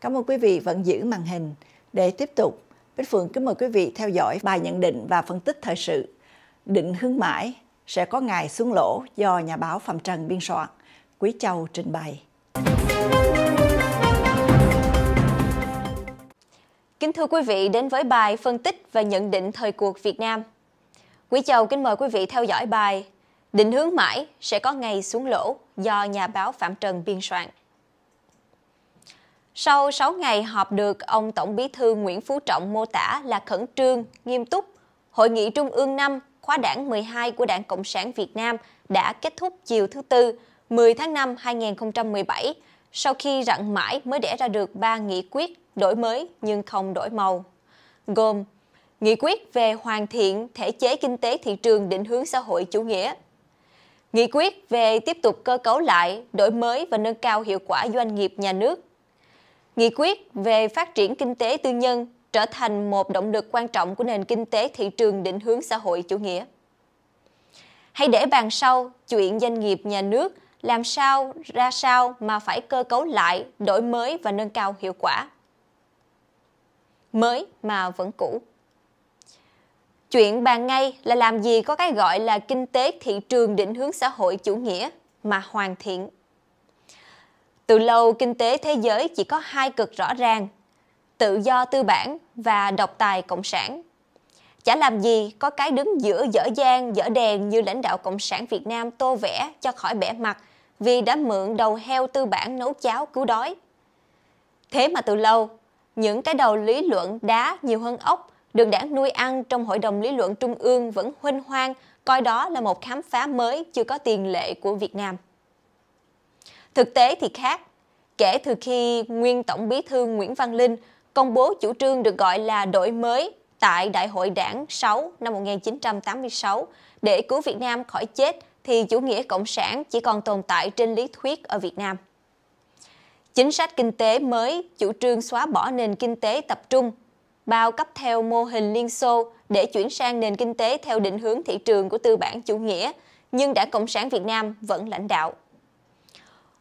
Cảm ơn quý vị vẫn giữ màn hình. Để tiếp tục, Bích Phượng kính mời quý vị theo dõi bài nhận định và phân tích thời sự. Định hướng mãi sẽ có ngày xuống lỗ do nhà báo Phạm Trần biên soạn. Quý Châu trình bày. Kính thưa quý vị đến với bài phân tích và nhận định thời cuộc Việt Nam. Quý Châu kính mời quý vị theo dõi bài Định hướng mãi sẽ có ngày xuống lỗ do nhà báo Phạm Trần biên soạn. Sau 6 ngày họp được, ông Tổng Bí thư Nguyễn Phú Trọng mô tả là khẩn trương, nghiêm túc. Hội nghị Trung ương 5, khóa đảng 12 của Đảng Cộng sản Việt Nam đã kết thúc chiều thứ Tư, 10 tháng 5 2017, sau khi rặn mãi mới đẻ ra được 3 nghị quyết đổi mới nhưng không đổi màu, gồm Nghị quyết về hoàn thiện thể chế kinh tế thị trường định hướng xã hội chủ nghĩa. Nghị quyết về tiếp tục cơ cấu lại, đổi mới và nâng cao hiệu quả doanh nghiệp nhà nước Nghị quyết về phát triển kinh tế tư nhân trở thành một động lực quan trọng của nền kinh tế thị trường định hướng xã hội chủ nghĩa. Hãy để bàn sau chuyện doanh nghiệp nhà nước làm sao ra sao mà phải cơ cấu lại, đổi mới và nâng cao hiệu quả. Mới mà vẫn cũ. Chuyện bàn ngay là làm gì có cái gọi là kinh tế thị trường định hướng xã hội chủ nghĩa mà hoàn thiện từ lâu, kinh tế thế giới chỉ có hai cực rõ ràng, tự do tư bản và độc tài cộng sản. Chả làm gì có cái đứng giữa dở dang, dở đèn như lãnh đạo Cộng sản Việt Nam tô vẽ cho khỏi bẻ mặt vì đã mượn đầu heo tư bản nấu cháo cứu đói. Thế mà từ lâu, những cái đầu lý luận đá nhiều hơn ốc được đảng nuôi ăn trong Hội đồng Lý luận Trung ương vẫn huynh hoang coi đó là một khám phá mới chưa có tiền lệ của Việt Nam. Thực tế thì khác. Kể từ khi nguyên Tổng Bí thư Nguyễn Văn Linh công bố chủ trương được gọi là đổi mới tại Đại hội Đảng 6 năm 1986 để cứu Việt Nam khỏi chết thì chủ nghĩa cộng sản chỉ còn tồn tại trên lý thuyết ở Việt Nam. Chính sách kinh tế mới chủ trương xóa bỏ nền kinh tế tập trung, bao cấp theo mô hình Liên Xô để chuyển sang nền kinh tế theo định hướng thị trường của tư bản chủ nghĩa, nhưng Đảng Cộng sản Việt Nam vẫn lãnh đạo.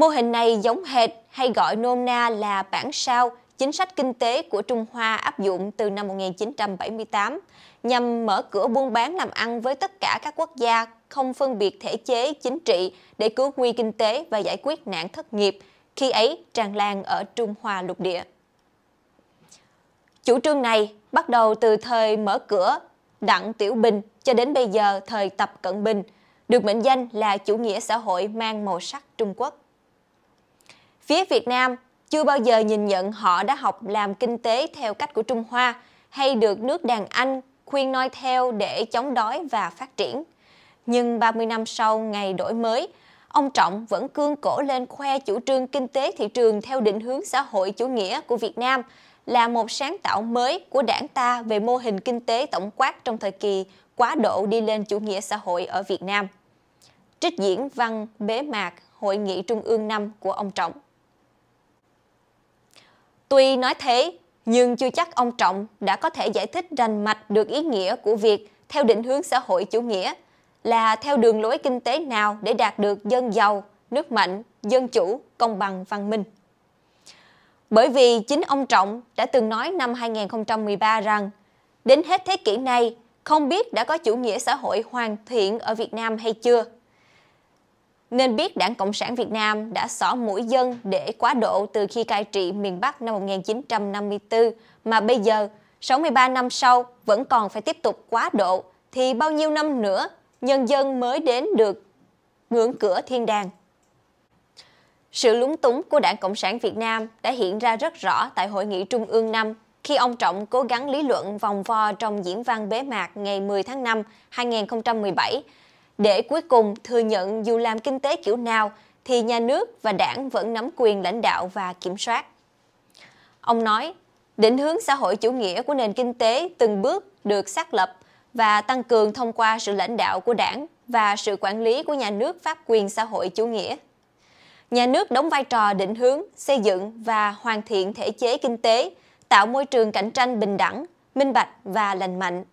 Mô hình này giống hệt hay gọi nôm na là bản sao chính sách kinh tế của Trung Hoa áp dụng từ năm 1978 nhằm mở cửa buôn bán làm ăn với tất cả các quốc gia không phân biệt thể chế chính trị để cứu nguy kinh tế và giải quyết nạn thất nghiệp khi ấy tràn lan ở Trung Hoa lục địa. Chủ trương này bắt đầu từ thời mở cửa Đặng Tiểu Bình cho đến bây giờ thời Tập Cận Bình, được mệnh danh là chủ nghĩa xã hội mang màu sắc Trung Quốc. Phía Việt Nam chưa bao giờ nhìn nhận họ đã học làm kinh tế theo cách của Trung Hoa hay được nước đàn Anh khuyên noi theo để chống đói và phát triển. Nhưng 30 năm sau ngày đổi mới, ông Trọng vẫn cương cổ lên khoe chủ trương kinh tế thị trường theo định hướng xã hội chủ nghĩa của Việt Nam là một sáng tạo mới của đảng ta về mô hình kinh tế tổng quát trong thời kỳ quá độ đi lên chủ nghĩa xã hội ở Việt Nam. Trích diễn văn bế mạc Hội nghị Trung ương năm của ông Trọng. Tuy nói thế, nhưng chưa chắc ông Trọng đã có thể giải thích rành mạch được ý nghĩa của việc theo định hướng xã hội chủ nghĩa là theo đường lối kinh tế nào để đạt được dân giàu, nước mạnh, dân chủ, công bằng, văn minh. Bởi vì chính ông Trọng đã từng nói năm 2013 rằng đến hết thế kỷ này không biết đã có chủ nghĩa xã hội hoàn thiện ở Việt Nam hay chưa – nên biết Đảng Cộng sản Việt Nam đã xỏ mũi dân để quá độ từ khi cai trị miền Bắc năm 1954 mà bây giờ 63 năm sau vẫn còn phải tiếp tục quá độ thì bao nhiêu năm nữa nhân dân mới đến được ngưỡng cửa thiên đàng. Sự lúng túng của Đảng Cộng sản Việt Nam đã hiện ra rất rõ tại Hội nghị Trung ương năm khi ông Trọng cố gắng lý luận vòng vo trong diễn văn bế mạc ngày 10 tháng 5, 2017 để cuối cùng thừa nhận dù làm kinh tế kiểu nào thì nhà nước và đảng vẫn nắm quyền lãnh đạo và kiểm soát. Ông nói, định hướng xã hội chủ nghĩa của nền kinh tế từng bước được xác lập và tăng cường thông qua sự lãnh đạo của đảng và sự quản lý của nhà nước pháp quyền xã hội chủ nghĩa. Nhà nước đóng vai trò định hướng, xây dựng và hoàn thiện thể chế kinh tế, tạo môi trường cạnh tranh bình đẳng, minh bạch và lành mạnh,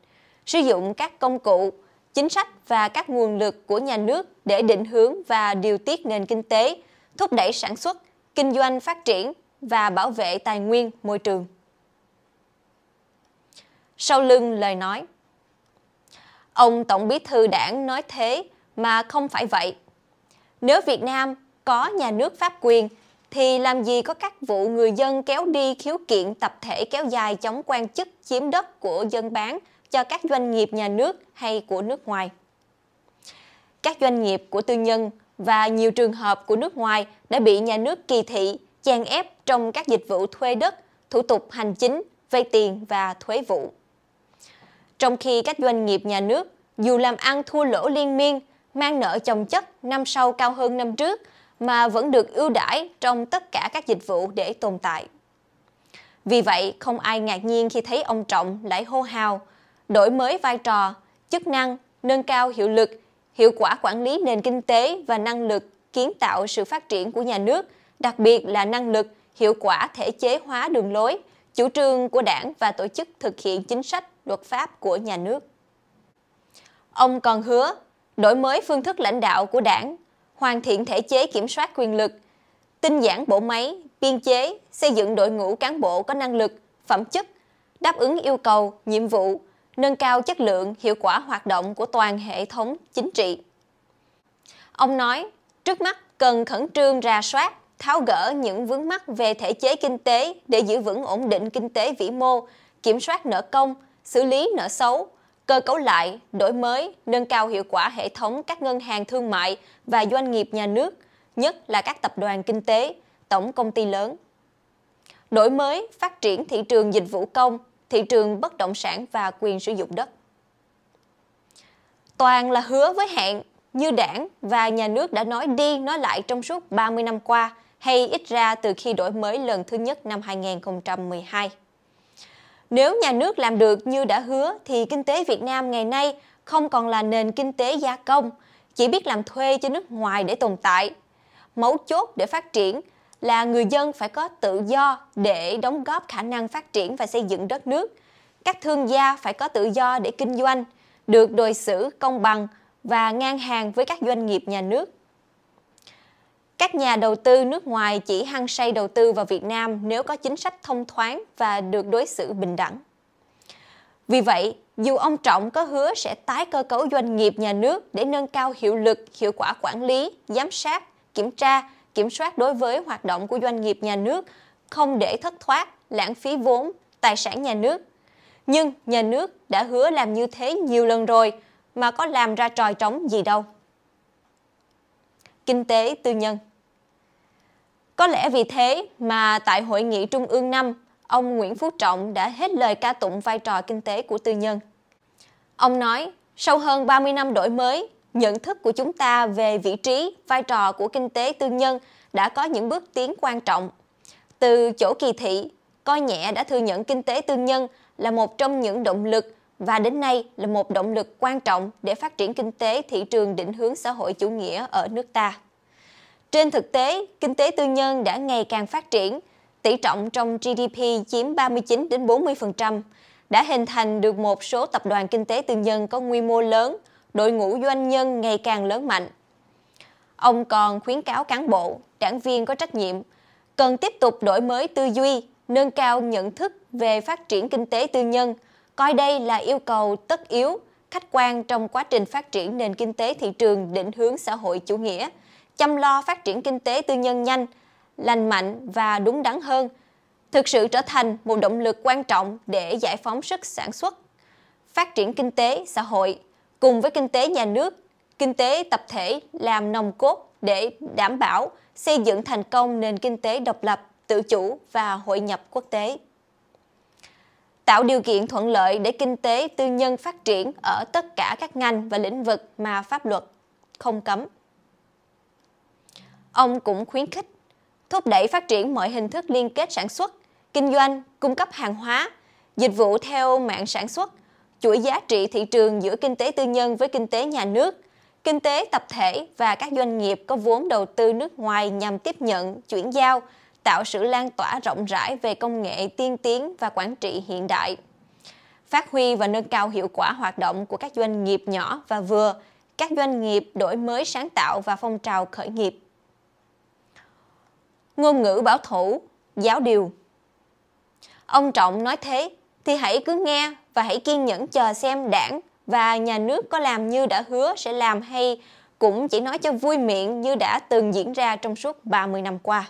sử dụng các công cụ, chính sách và các nguồn lực của nhà nước để định hướng và điều tiết nền kinh tế, thúc đẩy sản xuất, kinh doanh phát triển và bảo vệ tài nguyên môi trường. Sau lưng lời nói Ông Tổng Bí Thư Đảng nói thế mà không phải vậy. Nếu Việt Nam có nhà nước pháp quyền thì làm gì có các vụ người dân kéo đi khiếu kiện tập thể kéo dài chống quan chức chiếm đất của dân bán cho các doanh nghiệp nhà nước hay của nước ngoài. Các doanh nghiệp của tư nhân và nhiều trường hợp của nước ngoài đã bị nhà nước kỳ thị, chèn ép trong các dịch vụ thuê đất, thủ tục hành chính, vay tiền và thuế vụ. Trong khi các doanh nghiệp nhà nước dù làm ăn thua lỗ liên miên, mang nợ chồng chất năm sau cao hơn năm trước mà vẫn được ưu đãi trong tất cả các dịch vụ để tồn tại. Vì vậy, không ai ngạc nhiên khi thấy ông Trọng lại hô hào đổi mới vai trò, chức năng, nâng cao hiệu lực, hiệu quả quản lý nền kinh tế và năng lực kiến tạo sự phát triển của nhà nước, đặc biệt là năng lực, hiệu quả thể chế hóa đường lối, chủ trương của đảng và tổ chức thực hiện chính sách, luật pháp của nhà nước. Ông còn hứa đổi mới phương thức lãnh đạo của đảng, hoàn thiện thể chế kiểm soát quyền lực, tinh giản bộ máy, biên chế, xây dựng đội ngũ cán bộ có năng lực, phẩm chất, đáp ứng yêu cầu, nhiệm vụ, nâng cao chất lượng, hiệu quả hoạt động của toàn hệ thống chính trị. Ông nói, trước mắt cần khẩn trương ra soát, tháo gỡ những vướng mắc về thể chế kinh tế để giữ vững ổn định kinh tế vĩ mô, kiểm soát nợ công, xử lý nợ xấu, cơ cấu lại, đổi mới, nâng cao hiệu quả hệ thống các ngân hàng thương mại và doanh nghiệp nhà nước, nhất là các tập đoàn kinh tế, tổng công ty lớn. Đổi mới, phát triển thị trường dịch vụ công, thị trường bất động sản và quyền sử dụng đất. Toàn là hứa với hẹn như đảng và nhà nước đã nói đi nói lại trong suốt 30 năm qua hay ít ra từ khi đổi mới lần thứ nhất năm 2012. Nếu nhà nước làm được như đã hứa thì kinh tế Việt Nam ngày nay không còn là nền kinh tế gia công, chỉ biết làm thuê cho nước ngoài để tồn tại. Mấu chốt để phát triển là người dân phải có tự do để đóng góp khả năng phát triển và xây dựng đất nước. Các thương gia phải có tự do để kinh doanh, được đối xử công bằng và ngang hàng với các doanh nghiệp nhà nước. Các nhà đầu tư nước ngoài chỉ hăng say đầu tư vào Việt Nam nếu có chính sách thông thoáng và được đối xử bình đẳng. Vì vậy, dù ông Trọng có hứa sẽ tái cơ cấu doanh nghiệp nhà nước để nâng cao hiệu lực, hiệu quả quản lý, giám sát, kiểm tra kiểm soát đối với hoạt động của doanh nghiệp nhà nước, không để thất thoát, lãng phí vốn, tài sản nhà nước. Nhưng nhà nước đã hứa làm như thế nhiều lần rồi mà có làm ra tròi trống gì đâu. Kinh tế tư nhân Có lẽ vì thế mà tại Hội nghị Trung ương 5, ông Nguyễn Phú Trọng đã hết lời ca tụng vai trò kinh tế của tư nhân. Ông nói, sau hơn 30 năm đổi mới, nhận thức của chúng ta về vị trí, vai trò của kinh tế tư nhân đã có những bước tiến quan trọng. Từ chỗ kỳ thị, coi nhẹ đã thừa nhận kinh tế tư nhân là một trong những động lực và đến nay là một động lực quan trọng để phát triển kinh tế thị trường định hướng xã hội chủ nghĩa ở nước ta. Trên thực tế, kinh tế tư nhân đã ngày càng phát triển, tỷ trọng trong GDP chiếm 39 đến 40%, đã hình thành được một số tập đoàn kinh tế tư nhân có quy mô lớn, đội ngũ doanh nhân ngày càng lớn mạnh. Ông còn khuyến cáo cán bộ, đảng viên có trách nhiệm cần tiếp tục đổi mới tư duy, nâng cao nhận thức về phát triển kinh tế tư nhân, coi đây là yêu cầu tất yếu, khách quan trong quá trình phát triển nền kinh tế thị trường định hướng xã hội chủ nghĩa, chăm lo phát triển kinh tế tư nhân nhanh, lành mạnh và đúng đắn hơn, thực sự trở thành một động lực quan trọng để giải phóng sức sản xuất, phát triển kinh tế, xã hội, cùng với kinh tế nhà nước, kinh tế tập thể làm nòng cốt để đảm bảo xây dựng thành công nền kinh tế độc lập, tự chủ và hội nhập quốc tế. Tạo điều kiện thuận lợi để kinh tế tư nhân phát triển ở tất cả các ngành và lĩnh vực mà pháp luật không cấm. Ông cũng khuyến khích thúc đẩy phát triển mọi hình thức liên kết sản xuất, kinh doanh, cung cấp hàng hóa, dịch vụ theo mạng sản xuất – chuỗi giá trị thị trường giữa kinh tế tư nhân với kinh tế nhà nước, kinh tế tập thể và các doanh nghiệp có vốn đầu tư nước ngoài nhằm tiếp nhận, chuyển giao, tạo sự lan tỏa rộng rãi về công nghệ tiên tiến và quản trị hiện đại. Phát huy và nâng cao hiệu quả hoạt động của các doanh nghiệp nhỏ và vừa, các doanh nghiệp đổi mới sáng tạo và phong trào khởi nghiệp. Ngôn ngữ bảo thủ, giáo điều Ông Trọng nói thế thì hãy cứ nghe và hãy kiên nhẫn chờ xem đảng và nhà nước có làm như đã hứa sẽ làm hay cũng chỉ nói cho vui miệng như đã từng diễn ra trong suốt 30 năm qua.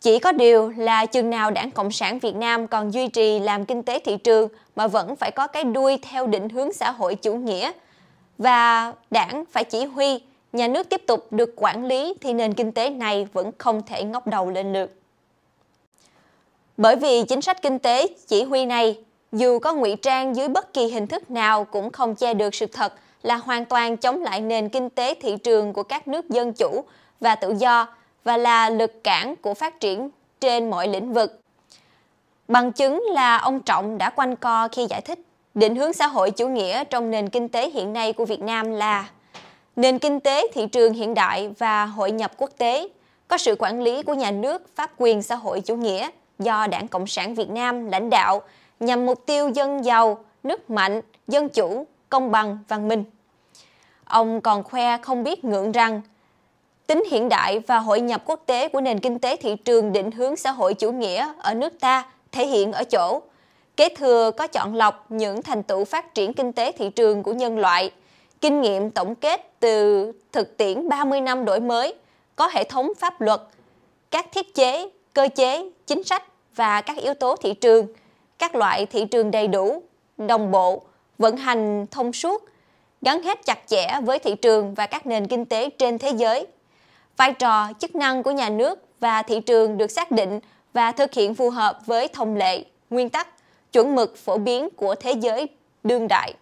Chỉ có điều là chừng nào Đảng Cộng sản Việt Nam còn duy trì làm kinh tế thị trường mà vẫn phải có cái đuôi theo định hướng xã hội chủ nghĩa và đảng phải chỉ huy, nhà nước tiếp tục được quản lý thì nền kinh tế này vẫn không thể ngóc đầu lên được. Bởi vì chính sách kinh tế chỉ huy này, dù có ngụy trang dưới bất kỳ hình thức nào cũng không che được sự thật là hoàn toàn chống lại nền kinh tế thị trường của các nước dân chủ và tự do và là lực cản của phát triển trên mọi lĩnh vực. Bằng chứng là ông Trọng đã quanh co khi giải thích định hướng xã hội chủ nghĩa trong nền kinh tế hiện nay của Việt Nam là nền kinh tế thị trường hiện đại và hội nhập quốc tế, có sự quản lý của nhà nước pháp quyền xã hội chủ nghĩa – do Đảng Cộng sản Việt Nam lãnh đạo nhằm mục tiêu dân giàu, nước mạnh, dân chủ, công bằng, văn minh. Ông còn khoe không biết ngượng rằng tính hiện đại và hội nhập quốc tế của nền kinh tế thị trường định hướng xã hội chủ nghĩa ở nước ta thể hiện ở chỗ kế thừa có chọn lọc những thành tựu phát triển kinh tế thị trường của nhân loại, kinh nghiệm tổng kết từ thực tiễn 30 năm đổi mới, có hệ thống pháp luật, các thiết chế, cơ chế, chính sách và các yếu tố thị trường, các loại thị trường đầy đủ, đồng bộ, vận hành thông suốt, gắn kết chặt chẽ với thị trường và các nền kinh tế trên thế giới. Vai trò, chức năng của nhà nước và thị trường được xác định và thực hiện phù hợp với thông lệ, nguyên tắc, chuẩn mực phổ biến của thế giới đương đại.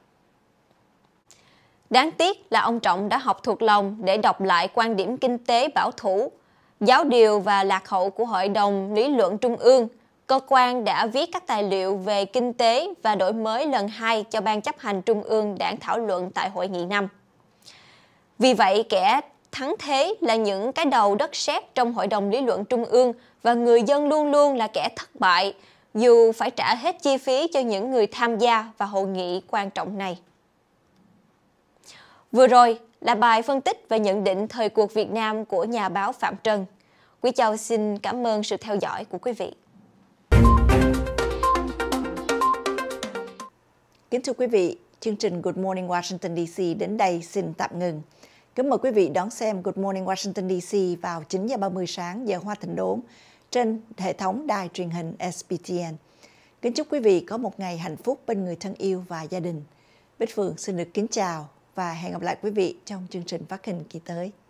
Đáng tiếc là ông Trọng đã học thuộc lòng để đọc lại quan điểm kinh tế bảo thủ, giáo điều và lạc hậu của Hội đồng Lý luận Trung ương – cơ quan đã viết các tài liệu về kinh tế và đổi mới lần 2 cho Ban chấp hành Trung ương Đảng thảo luận tại hội nghị năm. Vì vậy, kẻ thắng thế là những cái đầu đất sét trong Hội đồng Lý luận Trung ương và người dân luôn luôn là kẻ thất bại, dù phải trả hết chi phí cho những người tham gia vào hội nghị quan trọng này. Vừa rồi là bài phân tích và nhận định thời cuộc Việt Nam của nhà báo Phạm Trần. Quý Châu xin cảm ơn sự theo dõi của quý vị. Kính thưa quý vị, chương trình Good Morning Washington DC đến đây xin tạm ngừng. Kính mời quý vị đón xem Good Morning Washington DC vào 9 h 30 sáng giờ Hoa Thịnh Đốn trên hệ thống đài truyền hình SPTN. Kính chúc quý vị có một ngày hạnh phúc bên người thân yêu và gia đình. Bích Phượng xin được kính chào và hẹn gặp lại quý vị trong chương trình phát hình kỳ tới.